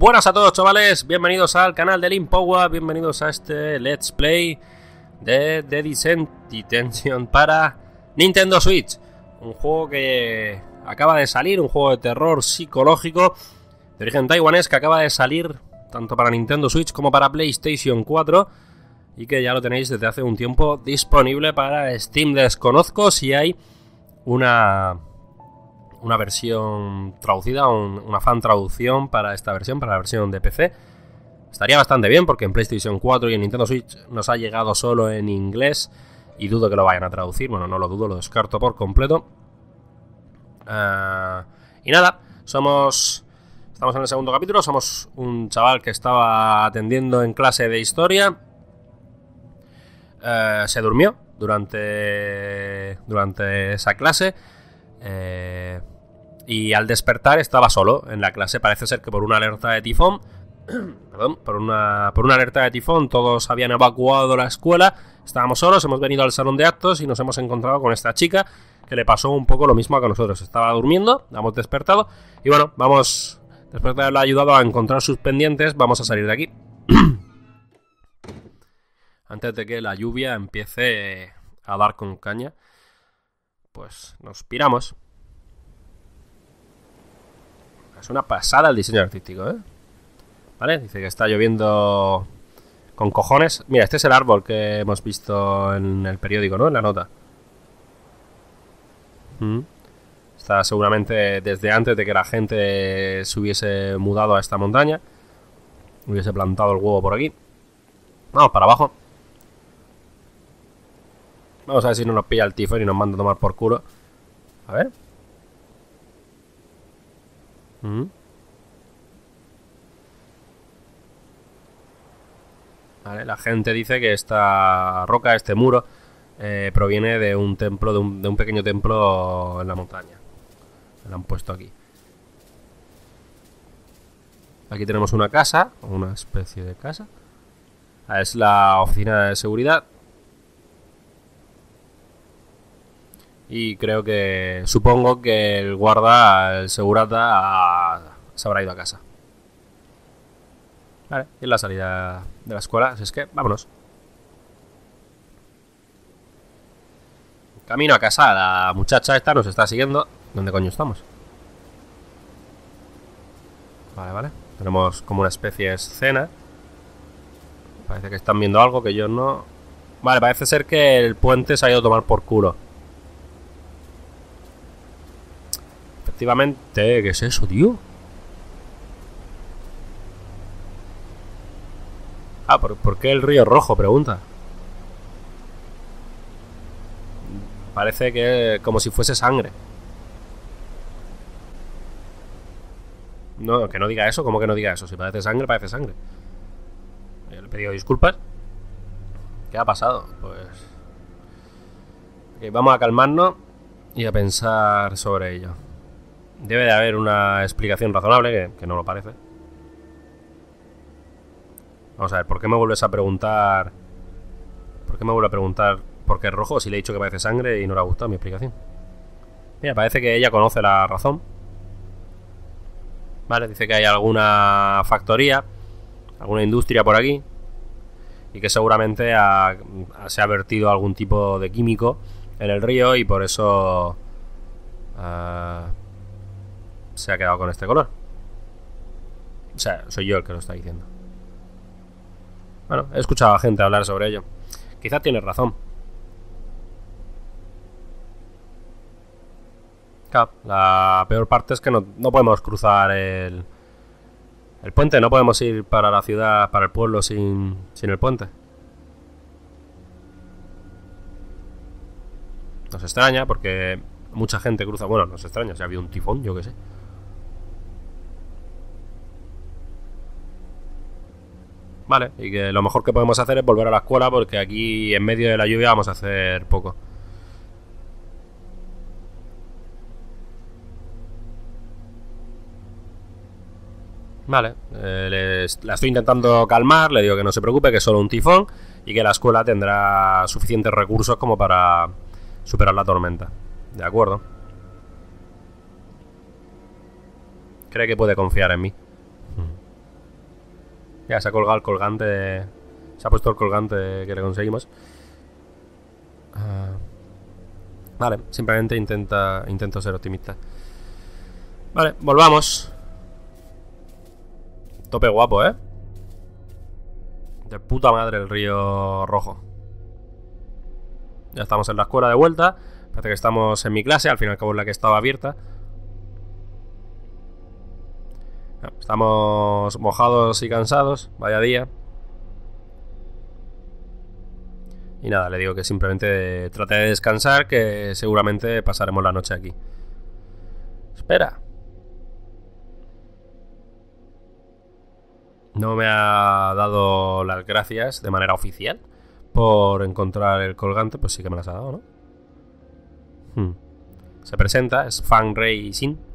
Buenas a todos chavales, bienvenidos al canal de Limpowa, bienvenidos a este Let's Play de The Descent Detention para Nintendo Switch. Un juego que acaba de salir, un juego de terror psicológico de origen taiwanés que acaba de salir tanto para Nintendo Switch como para PlayStation 4 y que ya lo tenéis desde hace un tiempo disponible para Steam. Desconozco si hay una una versión traducida, una fan traducción para esta versión, para la versión de PC. Estaría bastante bien porque en PlayStation 4 y en Nintendo Switch nos ha llegado solo en inglés y dudo que lo vayan a traducir. Bueno, no lo dudo, lo descarto por completo. Ah, y nada, somos... Estamos en el segundo capítulo, somos un chaval que estaba atendiendo en clase de historia. Eh, se durmió durante, durante esa clase eh, y al despertar estaba solo en la clase. Parece ser que por una alerta de tifón. perdón, por una, por una alerta de tifón todos habían evacuado la escuela. Estábamos solos, hemos venido al salón de actos y nos hemos encontrado con esta chica que le pasó un poco lo mismo que a nosotros. Estaba durmiendo, la hemos despertado y bueno, vamos, después de haberla ayudado a encontrar sus pendientes, vamos a salir de aquí. Antes de que la lluvia empiece a dar con caña pues nos piramos. Es una pasada el diseño artístico, ¿eh? ¿Vale? Dice que está lloviendo con cojones. Mira, este es el árbol que hemos visto en el periódico, ¿no? En la nota. Mm. Está seguramente desde antes de que la gente se hubiese mudado a esta montaña. Hubiese plantado el huevo por aquí. Vamos para abajo. Vamos a ver si no nos pilla el tifón y nos manda a tomar por culo. A ver. Vale, la gente dice que esta roca, este muro, eh, proviene de un templo, de un, pequeño templo en la montaña. La han puesto aquí. Aquí tenemos una casa, una especie de casa. Ah, es la oficina de seguridad. y creo que supongo que el guarda, el segurata, se habrá ido a casa. Vale, y en la salida de la escuela, así es que vámonos. Camino a casa, la muchacha esta nos está siguiendo. ¿Dónde coño estamos? Vale, vale. Tenemos como una especie de escena. Parece que están viendo algo que yo no... Vale, parece ser que el puente se ha ido a tomar por culo. efectivamente. ¿Qué es eso, tío? Ah, ¿por, qué el río rojo? Pregunta. Parece que como si fuese sangre. No, que no diga eso, ¿cómo que no diga eso? Si parece sangre, parece sangre. le he pedido disculpas. ¿Qué ha pasado? Pues. vamos a calmarnos y a pensar sobre ello. Debe de haber una explicación razonable, que, no lo parece. Vamos a ver, ¿por qué me vuelves a preguntar... ¿Por qué me vuelve a preguntar por qué es rojo si le he dicho que parece sangre y no le ha gustado mi explicación? Mira, parece que ella conoce la razón. Vale, dice que hay alguna factoría, alguna industria por aquí, y que seguramente se ha vertido algún tipo de químico en el río y por eso... Ah, se ha quedado con este color. O sea, soy yo el que lo está diciendo. Bueno, he escuchado a gente hablar sobre ello. Quizá tiene razón. la peor parte es que no, podemos cruzar el, puente, no podemos ir para la ciudad, para el pueblo sin, el puente. Nos extraña porque mucha gente cruza, bueno, nos extraña, si habido un tifón, yo qué sé. vale, y que lo mejor que podemos hacer es volver a la escuela porque aquí en medio de la lluvia vamos a hacer poco. Vale, eh, la estoy intentando calmar, le digo que no se preocupe, que es solo un tifón y que la escuela tendrá suficientes recursos como para superar la tormenta. ¿De acuerdo? Cree que puede confiar en mí. Ya se ha colgado el colgante. Se ha puesto el colgante que le conseguimos. Ah, vale, simplemente intenta, intento ser optimista. Vale, volvamos. Tope guapo, ¿eh? De puta madre el río rojo. Ya estamos en la escuela de vuelta. Parece que estamos en mi clase, al final y al cabo la que estaba abierta. Estamos mojados y cansados, vaya día. Y nada, le digo que simplemente trate de descansar, que seguramente pasaremos la noche aquí. Espera. No me ha dado las gracias de manera oficial por encontrar el colgante, pues sí que me las ha dado, ¿no? Hmm. Se presenta, es Fang Sin.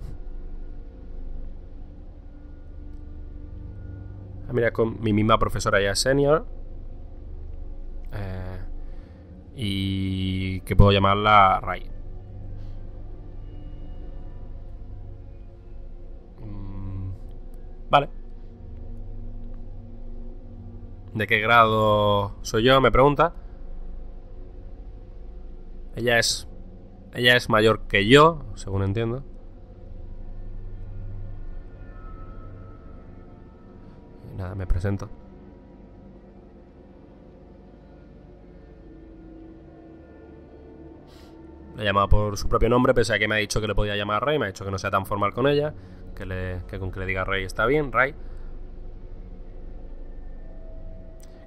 mira, con mi misma profesora ya senior. Eh, y que puedo llamarla Ray. Mm, vale. ¿De qué grado soy yo? Me pregunta. Ella es. Ella es mayor que yo, según entiendo. nada, me presento. La he llamado por su propio nombre, pese a que me ha dicho que le podía llamar Ray. me ha dicho que no sea tan formal con ella, que, con que le diga Ray está bien, Ray.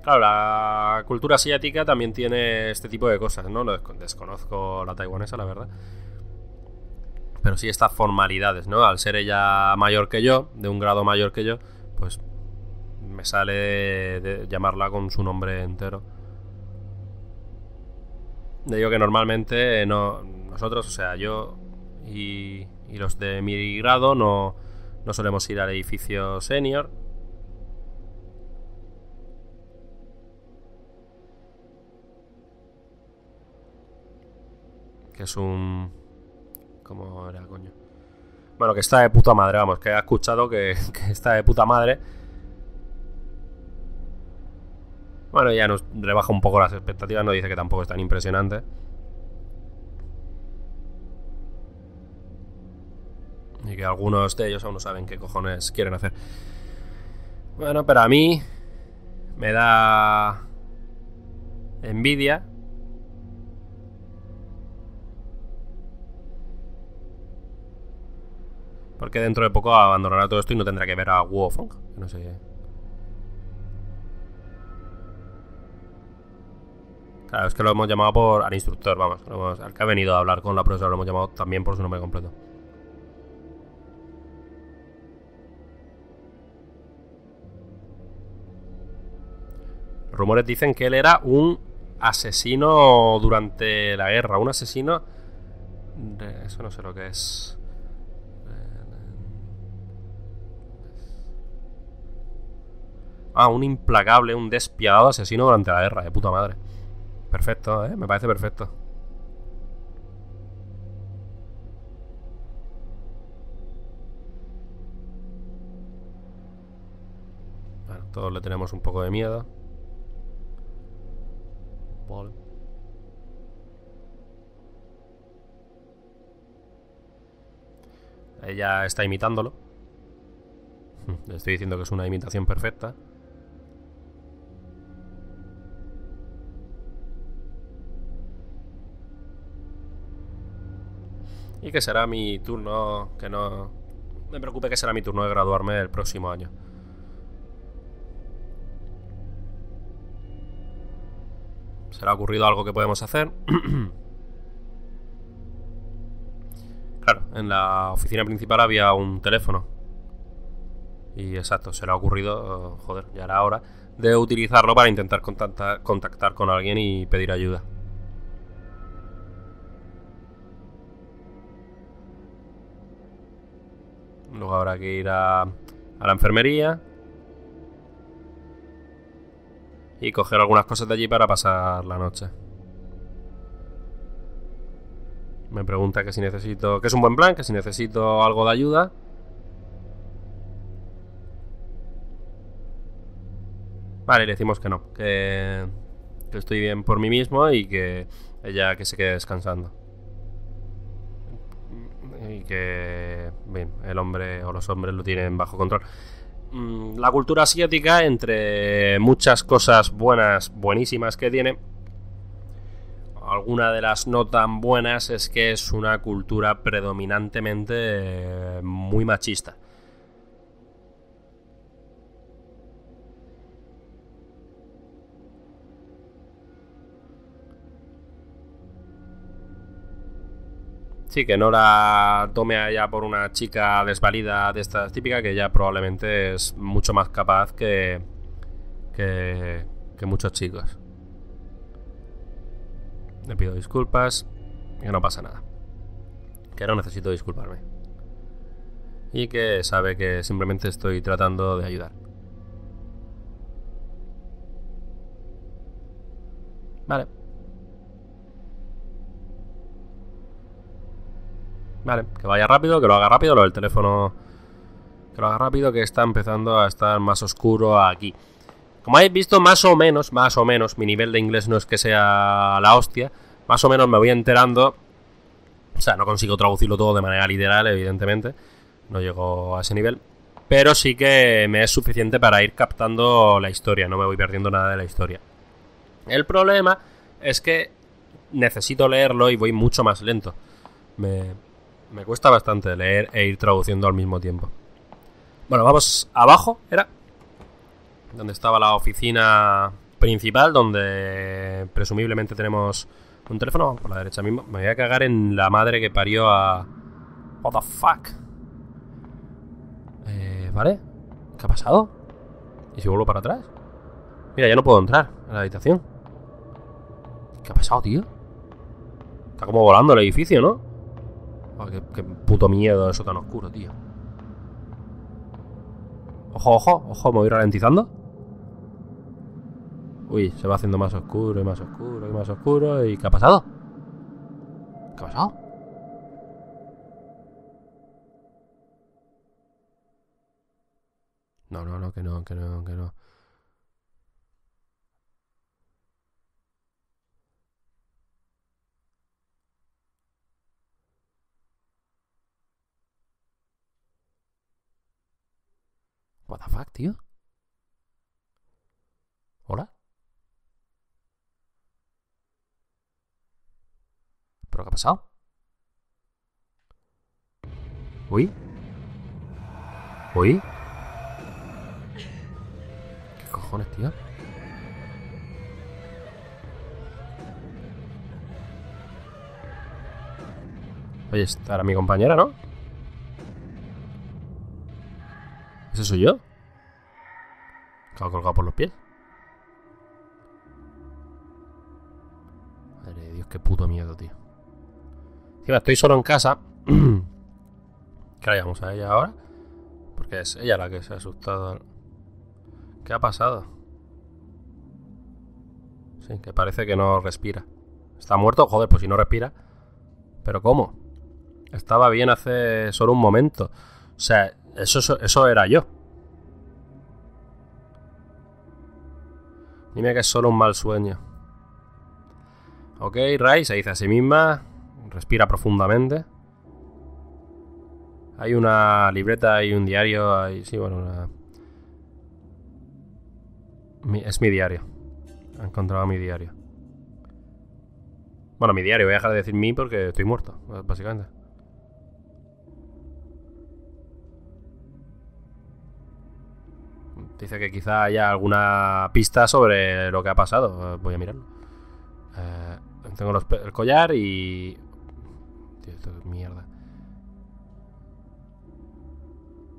Claro, la cultura asiática también tiene este tipo de cosas, ¿no? Lo desconozco la taiwanesa, la verdad. Pero sí estas formalidades, ¿no? Al ser ella mayor que yo, de un grado mayor que yo, pues me sale de, llamarla con su nombre entero. de digo que normalmente eh, no, nosotros, o sea, yo y, los de mi grado no, no solemos ir al edificio senior. Que es un... ¿Cómo era, coño? Bueno, que está de puta madre, vamos, que he escuchado que está de puta madre bueno, ya nos rebaja un poco las expectativas, no dice que tampoco es tan impresionante. Y que algunos de ellos aún no saben qué cojones quieren hacer. Bueno, pero a mí me da envidia. Porque dentro de poco abandonará todo esto y no tendrá que ver a Wofong. No sé Claro, es que lo hemos llamado por al instructor, vamos, al que ha venido a hablar con la profesora, lo hemos llamado también por su nombre completo. rumores dicen que él era un asesino durante la guerra, un asesino... De... Eso no sé lo que es. Ah, un implacable, un despiadado asesino durante la guerra, de puta madre. Perfecto, ¿eh? me parece perfecto. todos le tenemos un poco de miedo. Ella está imitándolo. Le estoy diciendo que es una imitación perfecta. Y que será mi turno, que no me preocupe que será mi turno de graduarme el próximo año. ¿Será ocurrido algo que podemos hacer? claro, en la oficina principal había un teléfono. Y exacto, se ha ocurrido, joder, ya era hora, de utilizarlo para intentar contactar con alguien y pedir ayuda. Luego habrá que ir a, la enfermería. Y coger algunas cosas de allí para pasar la noche. Me pregunta que si necesito... que es un buen plan, que si necesito algo de ayuda. Vale, le decimos que no, que, que, estoy bien por mí mismo y que ella que se quede descansando. Y que el hombre o los hombres lo tienen bajo control. Mm, la cultura asiática, entre muchas cosas buenas, buenísimas que tiene, alguna de las no tan buenas es que es una cultura predominantemente eh, muy machista. Sí, que no la tome a por una chica desvalida de estas típica, que ya probablemente es mucho más capaz que, que, que muchos chicos. Le pido disculpas, que no pasa nada. Que no necesito disculparme. Y que sabe que simplemente estoy tratando de ayudar. Vale. Vale, que vaya rápido, que lo haga rápido, lo del teléfono que lo haga rápido, que está empezando a estar más oscuro aquí. Como habéis visto, más o menos, más o menos, mi nivel de inglés no es que sea la hostia, más o menos me voy enterando, o sea, no consigo traducirlo todo de manera literal, evidentemente, no llego a ese nivel, pero sí que me es suficiente para ir captando la historia, no me voy perdiendo nada de la historia. El problema es que necesito leerlo y voy mucho más lento. Me, me cuesta bastante leer e ir traduciendo al mismo tiempo. Bueno, vamos abajo, era. Donde estaba la oficina principal, donde presumiblemente tenemos un teléfono. Vamos por la derecha mismo. Me voy a cagar en la madre que parió a. What the fuck? Eh, vale. ¿Qué ha pasado? ¿Y si vuelvo para atrás? Mira, ya no puedo entrar a la habitación. ¿Qué ha pasado, tío? Está como volando el edificio, ¿no? Ah, qué, puto miedo eso tan oscuro, tío. Ojo, ojo, ojo, me voy ralentizando. Uy, se va haciendo más oscuro y más oscuro y más oscuro. ¿Y qué ha pasado? ¿Qué ha pasado? No, no, no, que no, que no, que no. What tío. ¿Hola? ¿Pero qué ha pasado? ¿Uy? ¿Uy? ¿Qué cojones, tío? Oye, estará mi compañera, ¿no? ¿Ese soy yo? he colgado por los pies. Madre de Dios, qué puto miedo, tío. Encima estoy solo en casa. ¿Qué le a ella ahora? Porque es ella la que se ha asustado. ¿Qué ha pasado? Sí, que parece que no respira. ¿Está muerto? Joder, pues si no respira. ¿Pero cómo? Estaba bien hace solo un momento. O sea, eso, era yo. Dime que es solo un mal sueño. Ok, Rai se dice a sí misma, respira profundamente. Hay una libreta y un diario. ahí. sí, bueno, es mi diario. He encontrado mi diario. Bueno, mi diario, voy a dejar de decir mi porque estoy muerto, básicamente. Dice que quizá haya alguna pista sobre lo que ha pasado. Voy a mirarlo. Eh, tengo el collar y. Tío, esto es mierda.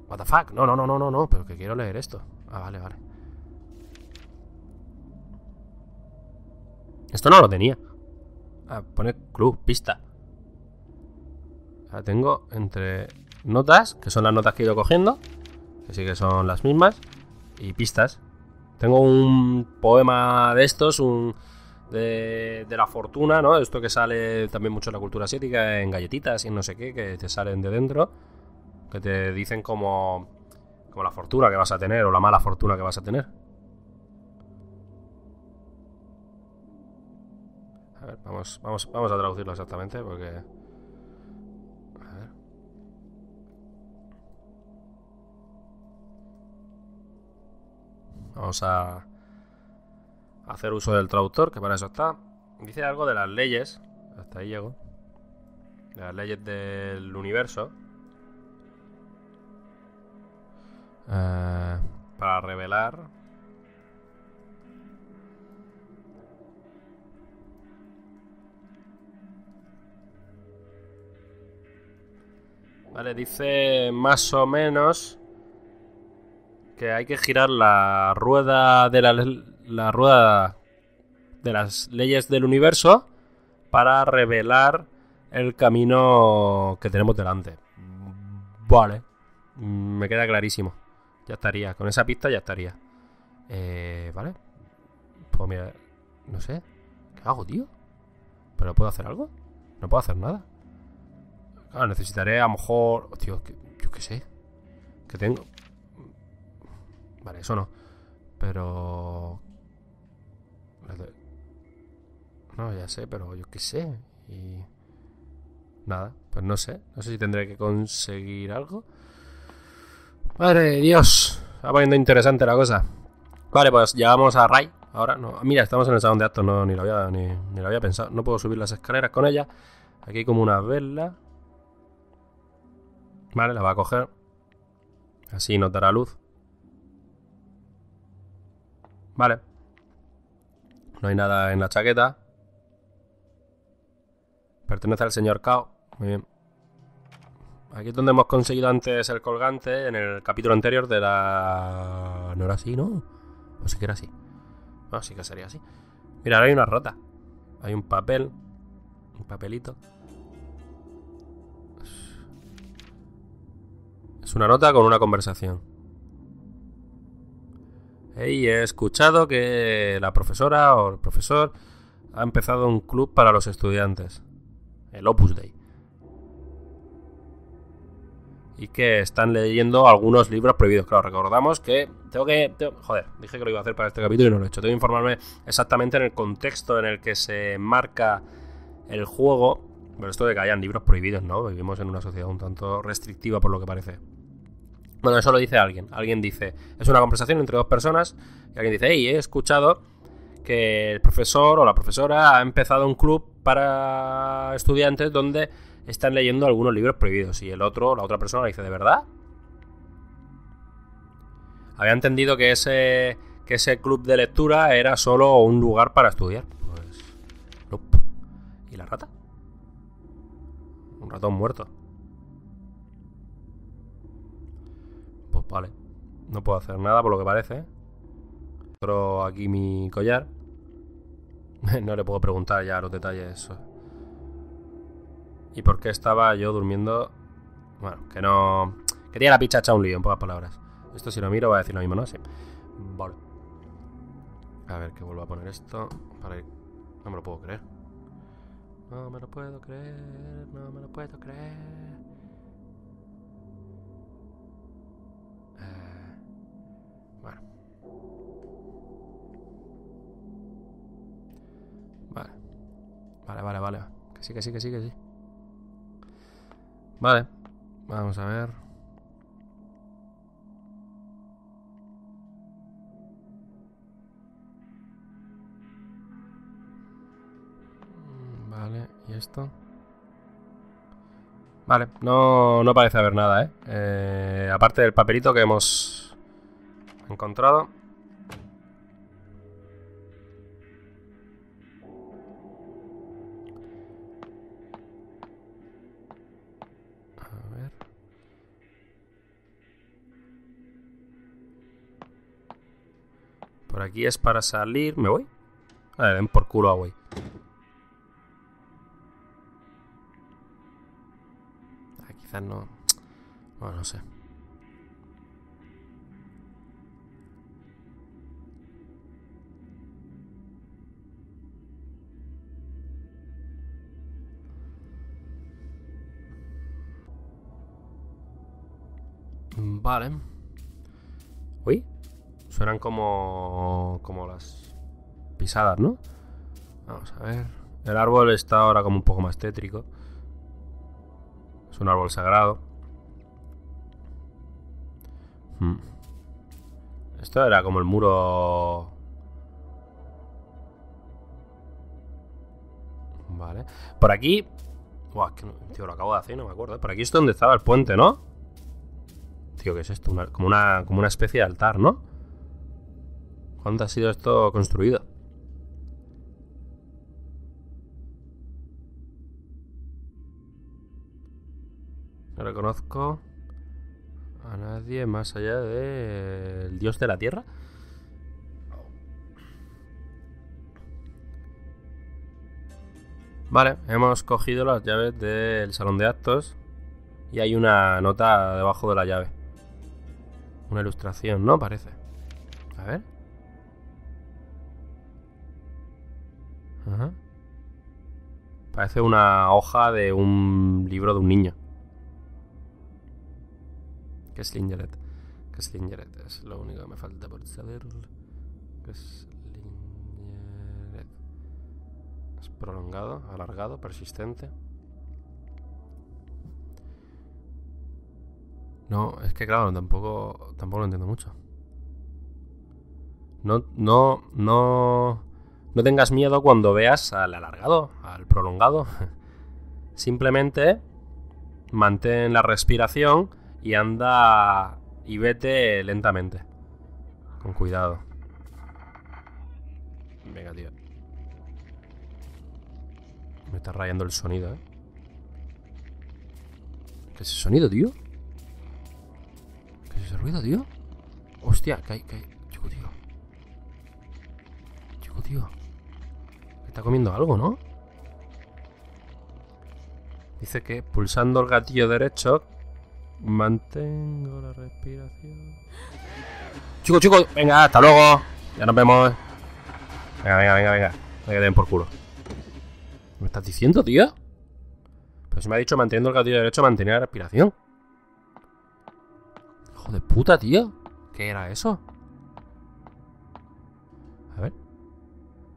What the fuck? No, no, no, no, no, no. Pero que quiero leer esto. Ah, vale, vale. Esto no lo tenía. Ah, pone club, pista. Ahora tengo entre notas, que son las notas que he ido cogiendo, Así que son las mismas y pistas. Tengo un poema de estos, un de, la fortuna, ¿no? Esto que sale también mucho en la cultura asiática, en galletitas y no sé qué, que te salen de dentro, que te dicen como, como la fortuna que vas a tener o la mala fortuna que vas a tener. A ver, vamos, vamos, vamos a traducirlo exactamente porque... Vamos a hacer uso del traductor, que para eso está. Dice algo de las leyes. Hasta ahí llego. De las leyes del universo. Eh, para revelar. Vale, dice más o menos que hay que girar la rueda de la, rueda de las leyes del universo para revelar el camino que tenemos delante. Vale, me queda clarísimo. Ya estaría, con esa pista ya estaría. Eh, vale, pues mira, no sé, ¿qué hago, tío? ¿Pero puedo hacer algo? No puedo hacer nada. necesitaré a lo mejor, tío, yo qué sé. ¿Qué tengo, Vale, eso no. Pero... No, ya sé, pero yo qué sé. Y... Nada, pues no sé. No sé si tendré que conseguir algo. Madre de Dios. Está poniendo interesante la cosa. Vale, pues llegamos a Ray. Ahora no. Mira, estamos en el salón de actos. No, ni lo había, ni lo había pensado. No puedo subir las escaleras con ella. Aquí hay como una vela. Vale, la va a coger. Así nos dará luz. Vale. No hay nada en la chaqueta. Pertenece al señor Cao. Muy bien. Aquí es donde hemos conseguido antes el colgante en el capítulo anterior de la... ¿No era así, no? O pues sí que era así. No, sí que sería así. Mira, ahora hay una rota. Hay un papel. Un papelito. Es una nota con una conversación he escuchado que la profesora o el profesor ha empezado un club para los estudiantes, el Opus Dei. Y que están leyendo algunos libros prohibidos. Claro, recordamos que tengo que... joder, dije que lo iba a hacer para este capítulo y no lo he hecho. Tengo que informarme exactamente en el contexto en el que se marca el juego. Pero esto de que hayan libros prohibidos, ¿no? Vivimos en una sociedad un tanto restrictiva por lo que parece. Bueno, eso lo dice alguien. Alguien dice, es una conversación entre dos personas y alguien dice, hey, he escuchado que el profesor o la profesora ha empezado un club para estudiantes donde están leyendo algunos libros prohibidos y el otro, la otra persona le dice, ¿de verdad? Había entendido que ese, que ese club de lectura era solo un lugar para estudiar. Pues... Nope. ¿Y la rata? Un ratón muerto. vale. No puedo hacer nada por lo que parece. Pero aquí mi collar. no le puedo preguntar ya los detalles. Eso. ¿Y por qué estaba yo durmiendo? Bueno, que no... Que tiene la hecha un lío, en pocas palabras. Esto si lo miro va a decir lo mismo, ¿no? Sí. Vale. A ver, que vuelvo a poner esto. No me lo puedo creer. No me lo puedo creer, no me lo puedo creer. Eh, vale. Vale, vale, vale. Que sí, que sí, que sí, que sí. Vale. Vamos a ver. Vale, y esto. Vale, no, no parece haber nada, ¿eh? ¿eh? Aparte del papelito que hemos encontrado. A ver. Por aquí es para salir. ¿Me voy? A ver, ven por culo, wey no. no sé. Vale. Uy. Suenan como. como las pisadas, ¿no? Vamos a ver. El árbol está ahora como un poco más tétrico. Es un árbol sagrado. Hmm. Esto era como el muro... Vale. Por aquí... Buah, tío, lo acabo de hacer y no me acuerdo. ¿eh? Por aquí es donde estaba el puente, ¿no? Tío, ¿qué es esto? como, una, como una especie de altar, ¿no? ¿Cuánto ha sido esto construido? No reconozco a nadie más allá del dios de la tierra. Vale, hemos cogido las llaves del salón de actos y hay una nota debajo de la llave. Una ilustración, ¿no? Parece. A ver. Ajá. Parece una hoja de un libro de un niño lingeret? ¿Qué es lo único que me falta por saber. lingeret? Es prolongado, alargado, persistente. No, es que claro, tampoco, tampoco lo entiendo mucho. No, no, no, no tengas miedo cuando veas al alargado, al prolongado. Simplemente mantén la respiración y anda y vete lentamente. Con cuidado. Venga, tío. Me está rayando el sonido, ¿eh? ¿Qué es ese sonido, tío? ¿Qué es ese ruido, tío? Hostia, ¿Qué hay? Chico, tío. Chico, tío. Está comiendo algo, ¿no? Dice que pulsando el gatillo derecho Mantengo la respiración. Chicos, chicos, venga, hasta luego. Ya nos vemos. Venga, venga, venga, venga. Me queden por culo. ¿Me estás diciendo, tío? Pero si me ha dicho manteniendo el gatillo derecho, mantener la respiración. Hijo de puta, tío. ¿Qué era eso? A ver.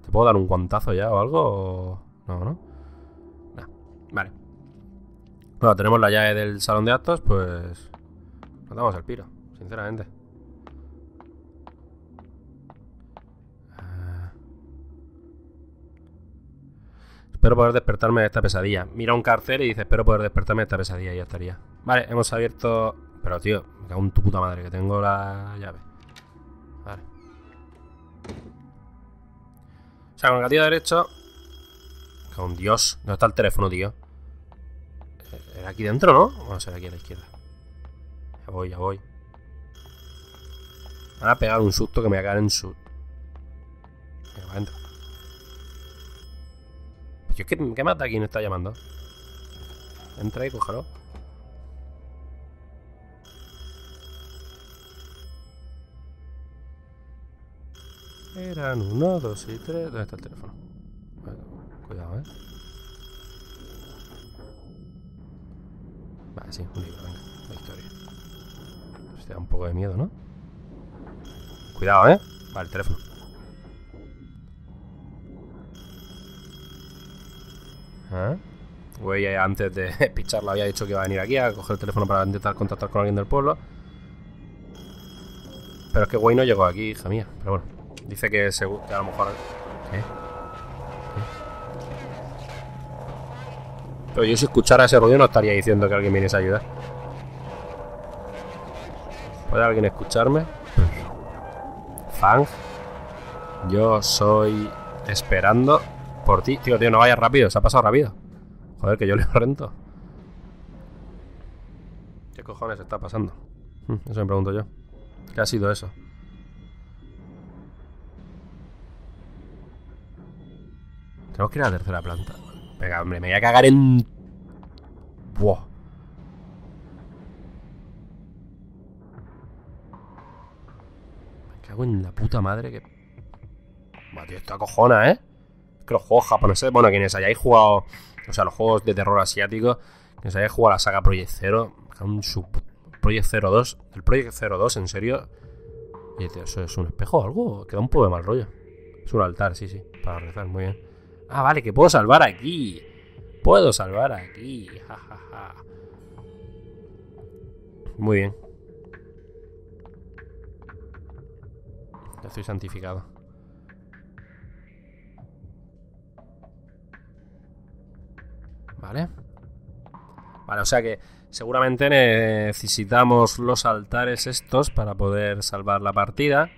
¿Te puedo dar un guantazo ya o algo? No, ¿no? Vale. Bueno, tenemos la llave del salón de actos, pues. Nos damos el piro, sinceramente. Ah. Espero poder despertarme de esta pesadilla. Mira un cárcel y dice, espero poder despertarme de esta pesadilla y ya estaría. Vale, hemos abierto... Pero, tío, me cago en tu puta madre, que tengo la llave. Vale. O sea, con el gatillo derecho... Con Dios. ¿Dónde está el teléfono, tío? Era eh, aquí dentro, ¿no? Vamos a ser aquí a la izquierda. Ya voy, ya voy. Me van a pegar un susto que me voy a caer en su... Venga, va, adentro Pues yo ¿Qué mata aquí? No está llamando. Entra y cógelo. Eran uno, dos y tres. ¿Dónde está el teléfono? Cuidado, eh. Sí, un libro, venga, la historia. un poco de miedo, ¿no? Cuidado, ¿eh? Vale, el teléfono. Ah. Güey, antes de picharlo había dicho que iba a venir aquí a coger el teléfono para intentar contactar con alguien del pueblo. Pero es que güey no llegó aquí, hija mía. Pero bueno, dice que, a lo mejor... ¿Eh? yo si escuchara ese ruido no estaría diciendo que alguien viniese a ayudar. ¿Puede alguien escucharme? Fang. Yo soy esperando por ti. Tío, tío, no vaya rápido. Se ha pasado rápido. Joder, que yo le rento. ¿Qué cojones está pasando? Hmm, eso me pregunto yo. ¿Qué ha sido eso? Tenemos que ir a la tercera planta. Venga, hombre, me voy a cagar en... Buah. Me cago en la puta madre que... Buah, tío, esto acojona, ¿eh? Es que los juegos japoneses... Bueno, quienes hayáis jugado... O sea, los juegos de terror asiático Quienes hayáis jugado la saga Project Zero... Un sub... Project Zero 2... El Project Zero 2, en serio... ¿eso es un espejo o algo? Queda un poco de mal rollo. Es un altar, sí, sí. Para rezar, muy bien. Ah, vale, que puedo salvar aquí. Puedo salvar aquí. Muy bien. Ya estoy santificado. Vale. Vale, o sea que seguramente necesitamos los altares estos para poder salvar la partida.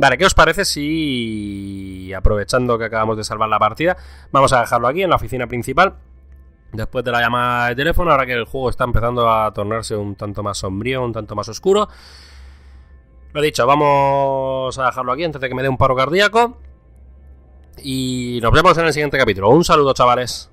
Vale, ¿qué os parece si, aprovechando que acabamos de salvar la partida, vamos a dejarlo aquí en la oficina principal? Después de la llamada de teléfono, ahora que el juego está empezando a tornarse un tanto más sombrío, un tanto más oscuro. Lo dicho, vamos a dejarlo aquí antes de que me dé un paro cardíaco. Y nos vemos en el siguiente capítulo. Un saludo, chavales.